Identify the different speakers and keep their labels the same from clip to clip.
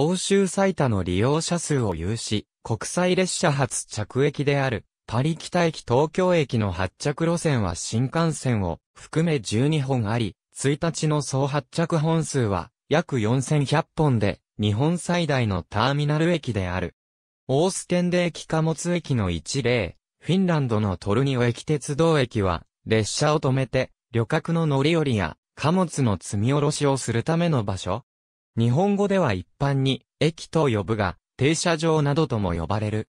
Speaker 1: 欧州最多の利用者数を有し、国際列車発着駅である、パリ北駅東京駅の発着路線は新幹線を含め12本あり、1日の総発着本数は約4100本で、日本最大のターミナル駅である。オーステンデ駅貨物駅の一例、フィンランドのトルニオ駅鉄道駅は、列車を止めて、旅客の乗り降りや、貨物の積み下ろしをするための場所日本語では一般に、駅と呼ぶが、停車場などとも呼ばれる。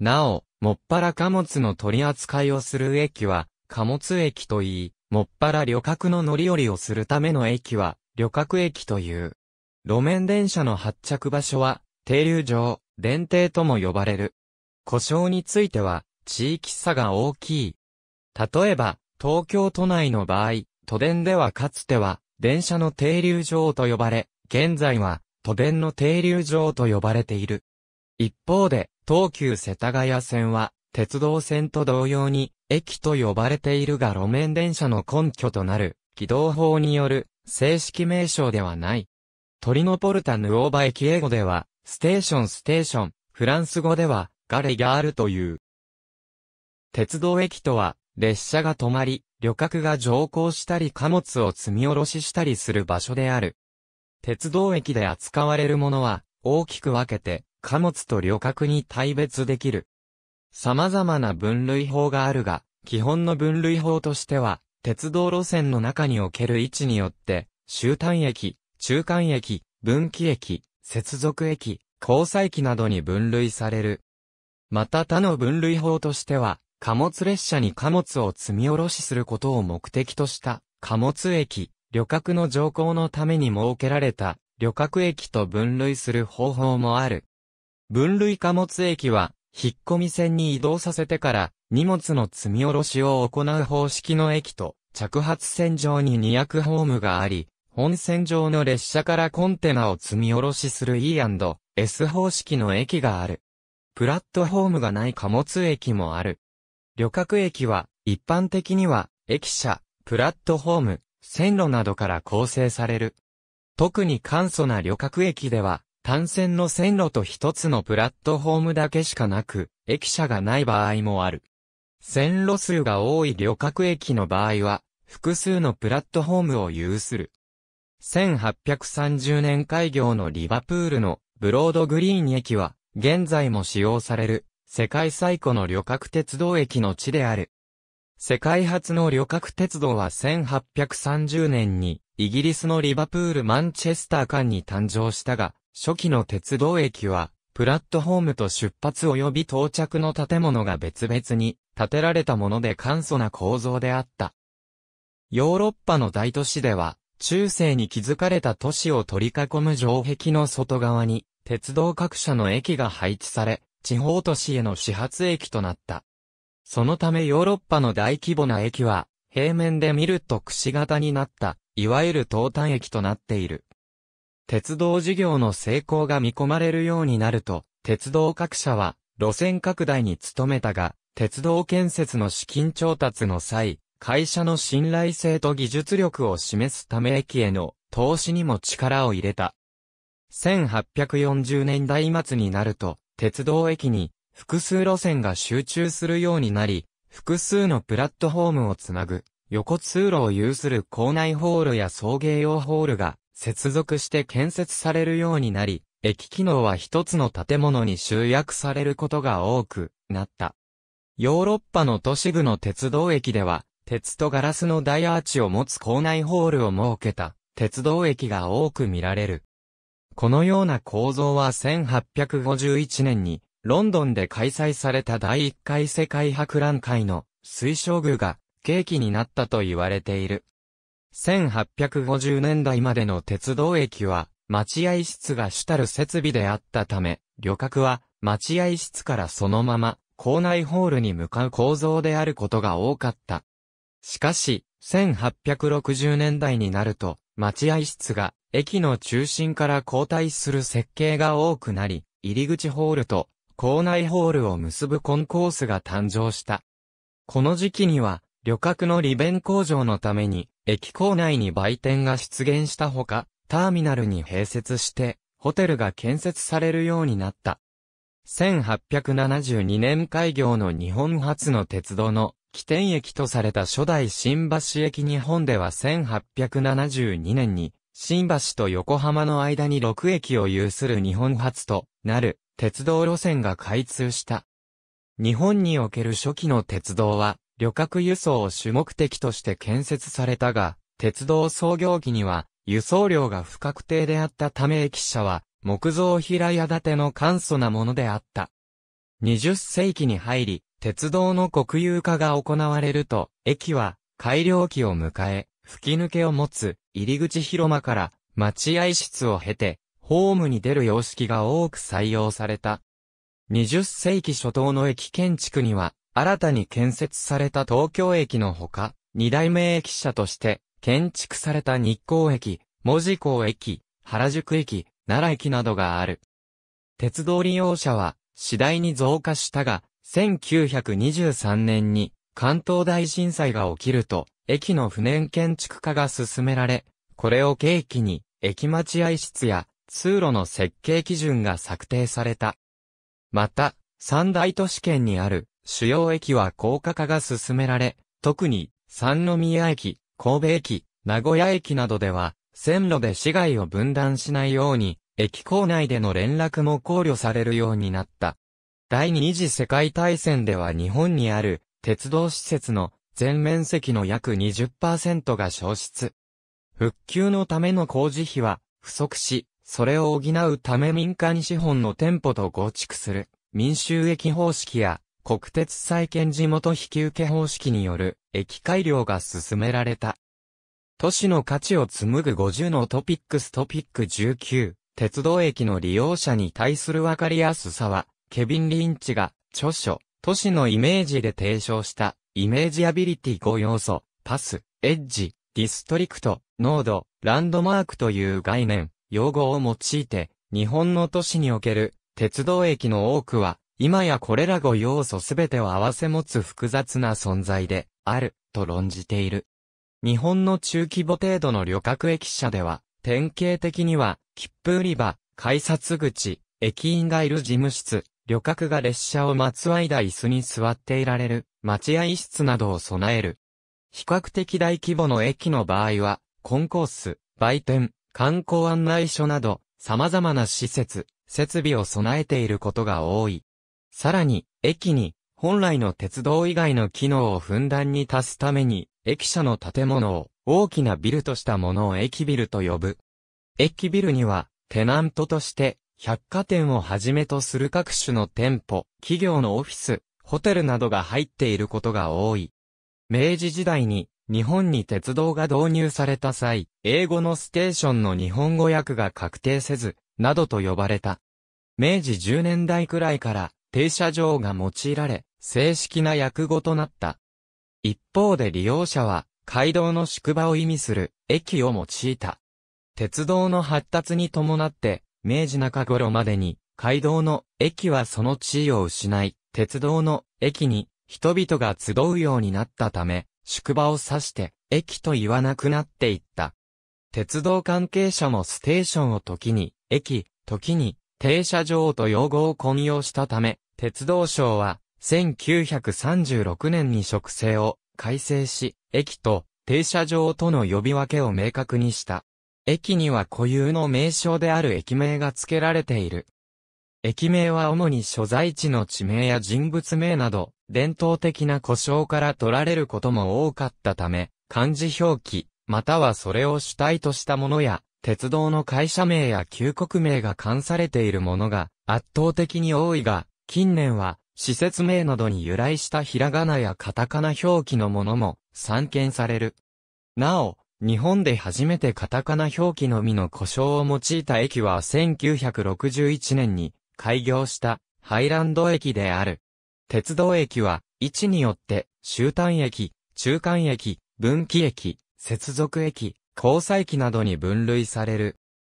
Speaker 1: なお、もっぱら貨物の取り扱いをする駅は、貨物駅といい、もっぱら旅客の乗り降りをするための駅は、旅客駅という。路面電車の発着場所は、停留場、電停とも呼ばれる。故障については、地域差が大きい。例えば、東京都内の場合、都電ではかつては、電車の停留場と呼ばれ、現在は都電の停留場と呼ばれている。一方で、東急世田谷線は、鉄道線と同様に、駅と呼ばれているが路面電車の根拠となる、軌道法による、正式名称ではない。トリノポルタヌオーバ駅英語では、ステーションステーション、フランス語では、ガレャールという。鉄道駅とは、列車が止まり、旅客が乗降したり貨物を積み下ろししたりする場所である。鉄道駅で扱われるものは、大きく分けて、貨物と旅客に対別できる。様々な分類法があるが、基本の分類法としては、鉄道路線の中における位置によって、終端駅、中間駅、分岐駅、接続駅、交際駅などに分類される。また他の分類法としては、貨物列車に貨物を積み下ろしすることを目的とした、貨物駅、旅客の乗降のために設けられた旅客駅と分類する方法もある。分類貨物駅は、引っ込み線に移動させてから、荷物の積み下ろしを行う方式の駅と、着発線上に2役ホームがあり、本線上の列車からコンテナを積み下ろしする E&S 方式の駅がある。プラットホームがない貨物駅もある。旅客駅は、一般的には、駅舎、プラットホーム、線路などから構成される。特に簡素な旅客駅では、単線の線路と一つのプラットフォームだけしかなく、駅舎がない場合もある。線路数が多い旅客駅の場合は、複数のプラットフォームを有する。1830年開業のリバプールのブロードグリーン駅は、現在も使用される、世界最古の旅客鉄道駅の地である。世界初の旅客鉄道は1830年に、イギリスのリバプール・マンチェスター間に誕生したが、初期の鉄道駅は、プラットホームと出発及び到着の建物が別々に建てられたもので簡素な構造であった。ヨーロッパの大都市では、中世に築かれた都市を取り囲む城壁の外側に、鉄道各社の駅が配置され、地方都市への始発駅となった。そのためヨーロッパの大規模な駅は、平面で見るとくし形になった、いわゆる東端駅となっている。鉄道事業の成功が見込まれるようになると、鉄道各社は、路線拡大に努めたが、鉄道建設の資金調達の際、会社の信頼性と技術力を示すため駅への投資にも力を入れた。1840年代末になると、鉄道駅に複数路線が集中するようになり、複数のプラットフォームをつなぐ、横通路を有する校内ホールや送迎用ホールが接続して建設されるようになり、駅機能は一つの建物に集約されることが多くなった。ヨーロッパの都市部の鉄道駅では、鉄とガラスの大アーチを持つ校内ホールを設けた鉄道駅が多く見られる。このような構造は1851年にロンドンで開催された第1回世界博覧会の推奨具が契機になったと言われている。1850年代までの鉄道駅は待合室が主たる設備であったため、旅客は待合室からそのまま校内ホールに向かう構造であることが多かった。しかし、1860年代になると、待合室が駅の中心から交代する設計が多くなり、入り口ホールと校内ホールを結ぶコンコースが誕生した。この時期には、旅客の利便向上のために、駅構内に売店が出現したほか、ターミナルに併設して、ホテルが建設されるようになった。1872年開業の日本初の鉄道の起点駅とされた初代新橋駅日本では1872年に、新橋と横浜の間に6駅を有する日本初となる鉄道路線が開通した。日本における初期の鉄道は、旅客輸送を主目的として建設されたが、鉄道創業期には、輸送量が不確定であったため駅舎は、木造平屋建ての簡素なものであった。20世紀に入り、鉄道の国有化が行われると、駅は改良期を迎え、吹き抜けを持つ入り口広間から待合室を経て、ホームに出る様式が多く採用された。20世紀初頭の駅建築には、新たに建設された東京駅のほか、二代目駅舎として、建築された日光駅、文字港駅、原宿駅、奈良駅などがある。鉄道利用者は、次第に増加したが、1923年に関東大震災が起きると、駅の不燃建築化が進められ、これを契機に、駅待合室や通路の設計基準が策定された。また、三大都市圏にある主要駅は高架化が進められ、特に三宮駅、神戸駅、名古屋駅などでは、線路で市街を分断しないように、駅構内での連絡も考慮されるようになった。第二次世界大戦では日本にある鉄道施設の全面積の約20%が消失。復旧のための工事費は不足し、それを補うため民間資本の店舗と合築する、民衆駅方式や、国鉄再建地元引き受け方式による、駅改良が進められた。都市の価値を紡ぐ50のトピックストピック19、鉄道駅の利用者に対するわかりやすさは、ケビン・リンチが、著書、都市のイメージで提唱した、イメージアビリティ5要素、パス、エッジ、ディストリクト、ノード、ランドマークという概念、用語を用いて、日本の都市における鉄道駅の多くは、今やこれら5要素すべてを合わせ持つ複雑な存在であると論じている。日本の中規模程度の旅客駅舎では、典型的には、切符売り場、改札口、駅員がいる事務室、旅客が列車を待つ間椅子に座っていられる、待合室などを備える。比較的大規模の駅の場合は、コンコース、売店、観光案内所など、様々な施設、設備を備えていることが多い。さらに、駅に、本来の鉄道以外の機能をふんだんに足すために、駅舎の建物を大きなビルとしたものを駅ビルと呼ぶ。駅ビルには、テナントとして、百貨店をはじめとする各種の店舗、企業のオフィス、ホテルなどが入っていることが多い。明治時代に日本に鉄道が導入された際、英語のステーションの日本語訳が確定せず、などと呼ばれた。明治10年代くらいから停車場が用いられ、正式な訳語となった。一方で利用者は、街道の宿場を意味する駅を用いた。鉄道の発達に伴って、明治中頃までに、街道の駅はその地位を失い、鉄道の駅に人々が集うようになったため、宿場を指して、駅と言わなくなっていった。鉄道関係者もステーションを時に、駅、時に、停車場と用語を混用したため、鉄道省は、1936年に職制を改正し、駅と停車場との呼び分けを明確にした。駅には固有の名称である駅名が付けられている。駅名は主に所在地の地名や人物名など、伝統的な故障から取られることも多かったため、漢字表記、またはそれを主体としたものや、鉄道の会社名や旧国名が冠されているものが圧倒的に多いが、近年は施設名などに由来したひらがなやカタカナ表記のものも散見される。なお、日本で初めてカタカナ表記のみの故障を用いた駅は1961年に開業したハイランド駅である。鉄道駅は、位置によって、終端駅、中間駅、分岐駅、接続駅、交際駅などに分類される。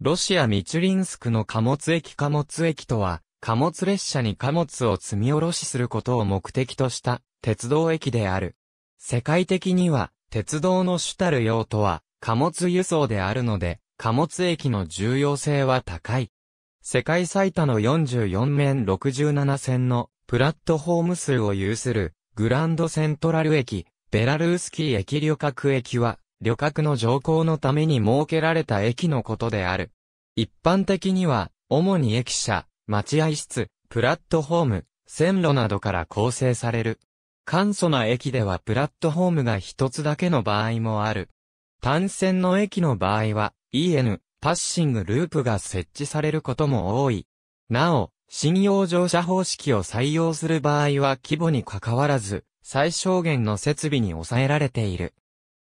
Speaker 1: ロシアミチュリンスクの貨物駅貨物駅とは、貨物列車に貨物を積み下ろしすることを目的とした鉄道駅である。世界的には、鉄道の主たる用途は、貨物輸送であるので、貨物駅の重要性は高い。世界最多の44面67線のプラットホーム数を有する、グランドセントラル駅、ベラルースキー駅旅客駅は、旅客の乗降のために設けられた駅のことである。一般的には、主に駅舎、待合室、プラットホーム、線路などから構成される。簡素な駅ではプラットホームが一つだけの場合もある。単線の駅の場合は、EN、パッシングループが設置されることも多い。なお、信用乗車方式を採用する場合は規模に関わらず、最小限の設備に抑えられている。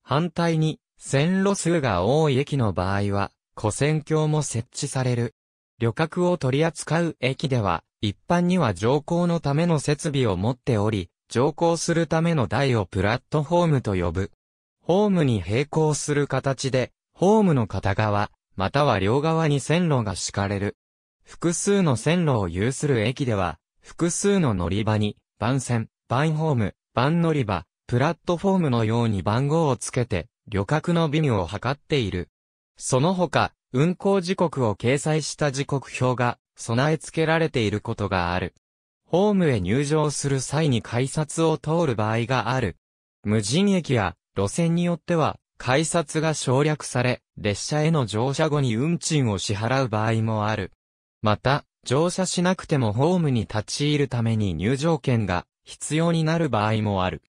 Speaker 1: 反対に、線路数が多い駅の場合は、古線橋も設置される。旅客を取り扱う駅では、一般には乗降のための設備を持っており、乗降するための台をプラットホームと呼ぶ。ホームに並行する形で、ホームの片側、または両側に線路が敷かれる。複数の線路を有する駅では、複数の乗り場に、番線、番ホーム、番乗り場、プラットフォームのように番号をつけて、旅客の微妙を図っている。その他、運行時刻を掲載した時刻表が備え付けられていることがある。ホームへ入場する際に改札を通る場合がある。無人駅や路線によっては改札が省略され、列車への乗車後に運賃を支払う場合もある。また、乗車しなくてもホームに立ち入るために入場券が必要になる場合もある。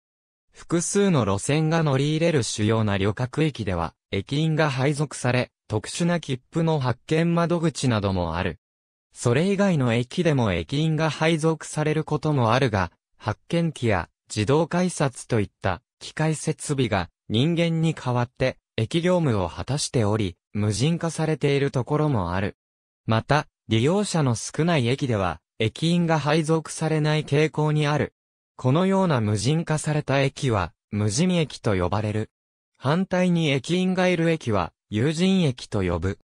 Speaker 1: 複数の路線が乗り入れる主要な旅客駅では、駅員が配属され、特殊な切符の発券窓口などもある。それ以外の駅でも駅員が配属されることもあるが、発券機や自動改札といった機械設備が人間に代わって駅業務を果たしており、無人化されているところもある。また、利用者の少ない駅では、駅員が配属されない傾向にある。このような無人化された駅は、無人駅と呼ばれる。反対に駅員がいる駅は、有人駅と呼ぶ。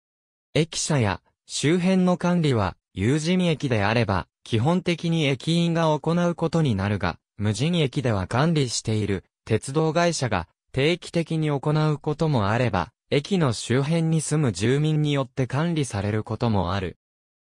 Speaker 1: 駅舎や周辺の管理は、有人駅であれば、基本的に駅員が行うことになるが、無人駅では管理している鉄道会社が定期的に行うこともあれば、駅の周辺に住む住民によって管理されることもある。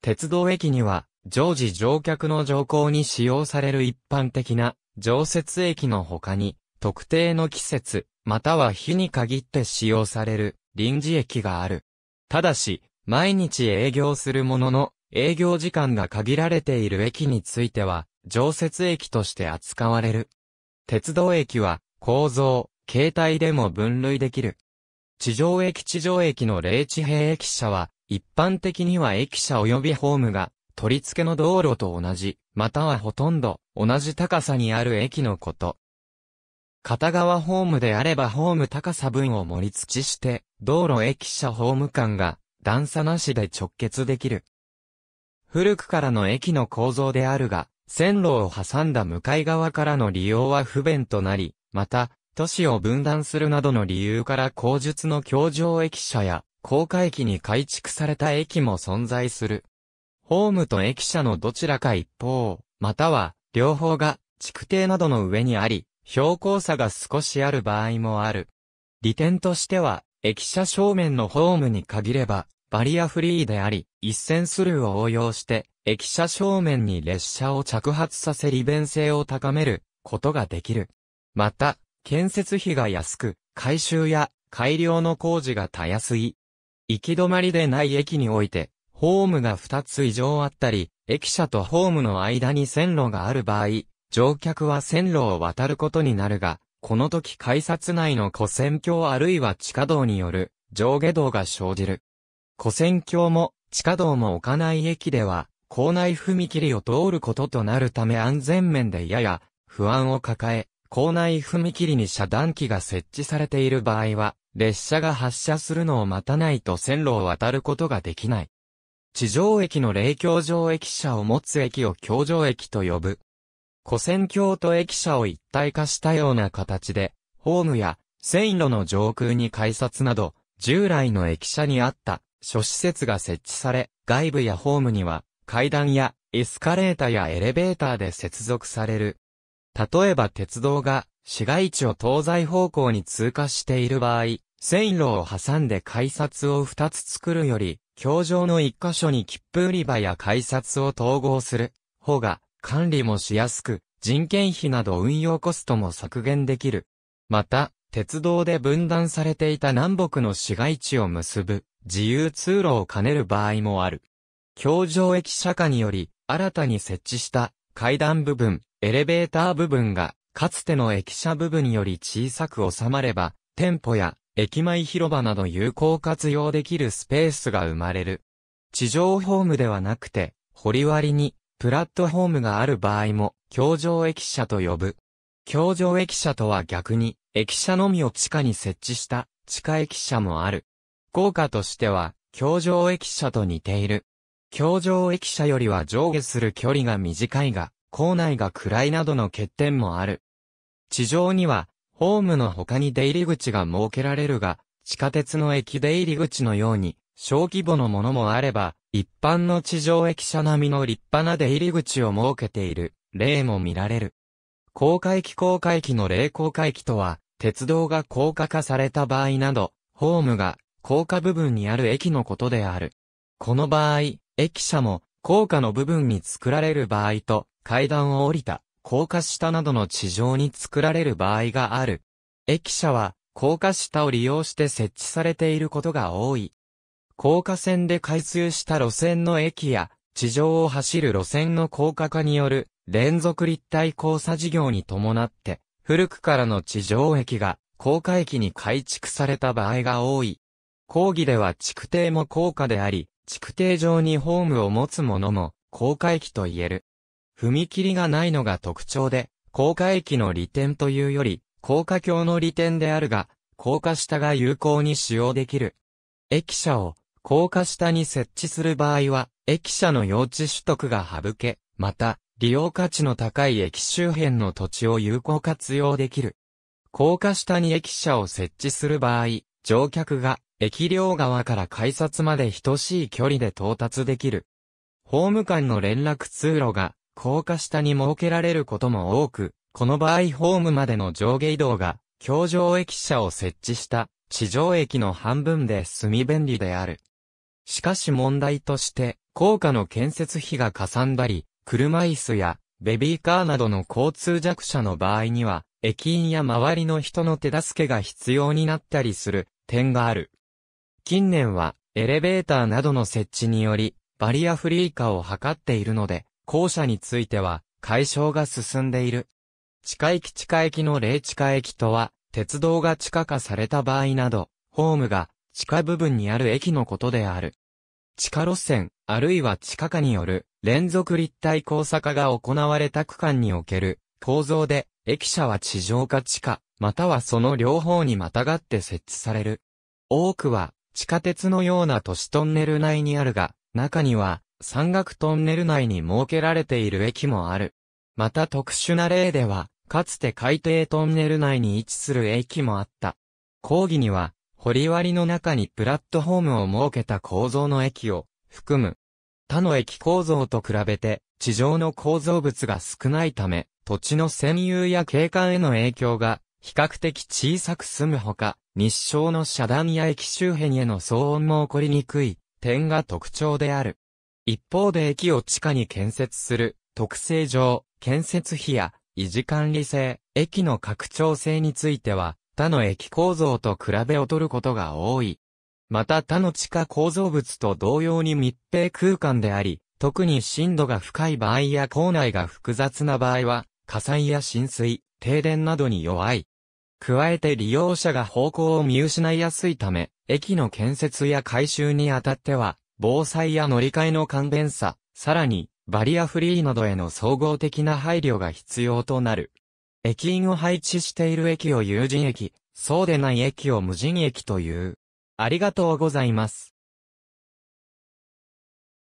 Speaker 1: 鉄道駅には、常時乗客の乗降に使用される一般的な常設駅の他に、特定の季節、または日に限って使用される臨時駅がある。ただし、毎日営業するものの、営業時間が限られている駅については、常設駅として扱われる。鉄道駅は、構造、形態でも分類できる。地上駅地上駅の零地平駅舎は、一般的には駅舎及びホームが、取り付けの道路と同じ、またはほとんど同じ高さにある駅のこと。片側ホームであればホーム高さ分を盛り土して、道路駅舎ホーム間が段差なしで直結できる。古くからの駅の構造であるが、線路を挟んだ向かい側からの利用は不便となり、また、都市を分断するなどの理由から工術の橋上駅舎や公開駅に改築された駅も存在する。ホームと駅舎のどちらか一方、または両方が築堤などの上にあり、標高差が少しある場合もある。利点としては、駅舎正面のホームに限れば、バリアフリーであり、一線スルーを応用して、駅舎正面に列車を着発させ利便性を高めることができる。また、建設費が安く、改修や改良の工事がたやすい行き止まりでない駅において、ホームが2つ以上あったり、駅舎とホームの間に線路がある場合、乗客は線路を渡ることになるが、この時改札内の古線橋あるいは地下道による上下道が生じる。古線橋も地下道も置かない駅では、校内踏切を通ることとなるため安全面でやや不安を抱え、校内踏切に遮断機が設置されている場合は、列車が発車するのを待たないと線路を渡ることができない。地上駅の霊橋上駅舎を持つ駅を橋上駅と呼ぶ。古線橋と駅舎を一体化したような形で、ホームや線路の上空に改札など、従来の駅舎にあった諸施設が設置され、外部やホームには階段やエスカレーターやエレベーターで接続される。例えば鉄道が市街地を東西方向に通過している場合、線路を挟んで改札を二つ作るより、橋上の一箇所に切符売り場や改札を統合する方が管理もしやすく、人件費など運用コストも削減できる。また、鉄道で分断されていた南北の市街地を結ぶ自由通路を兼ねる場合もある。橋上駅釈下により、新たに設置した階段部分、エレベーター部分がかつての駅舎部分より小さく収まれば、店舗や駅前広場など有効活用できるスペースが生まれる。地上ホームではなくて、り割にプラットホームがある場合も、橋上駅舎と呼ぶ。橋上駅舎とは逆に、駅舎のみを地下に設置した地下駅舎もある。効果としては、橋上駅舎と似ている。橋上駅舎よりは上下する距離が短いが、構内が暗いなどの欠点もある。地上には、ホームの他に出入り口が設けられるが、地下鉄の駅出入り口のように、小規模のものもあれば、一般の地上駅舎並みの立派な出入り口を設けている、例も見られる。高架駅高架駅の例高架駅とは、鉄道が高架化された場合など、ホームが高架部分にある駅のことである。この場合、駅舎も高架の部分に作られる場合と、階段を降りた高架下などの地上に作られる場合がある。駅舎は、高架下を利用して設置されていることが多い。高架線で開通した路線の駅や、地上を走る路線の高架化による連続立体交差事業に伴って、古くからの地上駅が高架駅に改築された場合が多い。講義では築堤も高架であり、築堤上にホームを持つものも高架駅と言える。踏切がないのが特徴で、高架駅の利点というより、高架橋の利点であるが、高架下が有効に使用できる。駅舎を高架下に設置する場合は、駅舎の用地取得が省け、また、利用価値の高い駅周辺の土地を有効活用できる。高架下に駅舎を設置する場合、乗客が駅両側から改札まで等しい距離で到達できる。ホーム間の連絡通路が高架下に設けられることも多く、この場合ホームまでの上下移動が、橋上駅舎を設置した地上駅の半分で済み便利である。しかし問題として、高架の建設費がかさんだり、車椅子やベビーカーなどの交通弱者の場合には、駅員や周りの人の手助けが必要になったりする点がある。近年はエレベーターなどの設置により、バリアフリー化を図っているので、校舎については、解消が進んでいる。地下駅地下駅の例地下駅とは、鉄道が地下化された場合など、ホームが地下部分にある駅のことである。地下路線、あるいは地下化による連続立体交差化が行われた区間における構造で、駅舎は地上か地下、またはその両方にまたがって設置される。多くは地下鉄のような都市トンネル内にあるが、中には山岳トンネル内に設けられている駅もある。また特殊な例では、かつて海底トンネル内に位置する駅もあった。講義には、掘割の中にプラットホームを設けた構造の駅を含む。他の駅構造と比べて地上の構造物が少ないため、土地の占有や景観への影響が比較的小さく済むほか、日照の遮断や駅周辺への騒音も起こりにくい点が特徴である。一方で駅を地下に建設する、特性上、建設費や維持管理性、駅の拡張性については、他の駅構造と比べ劣ることが多い。また他の地下構造物と同様に密閉空間であり、特に深度が深い場合や構内が複雑な場合は、火災や浸水、停電などに弱い。加えて利用者が方向を見失いやすいため、駅の建設や改修にあたっては、防災や乗り換えの簡便さ、さらに、バリアフリーなどへの総合的な配慮が必要となる。駅員を配置している駅を有人駅、そうでない駅を無人駅という。ありがとうございます。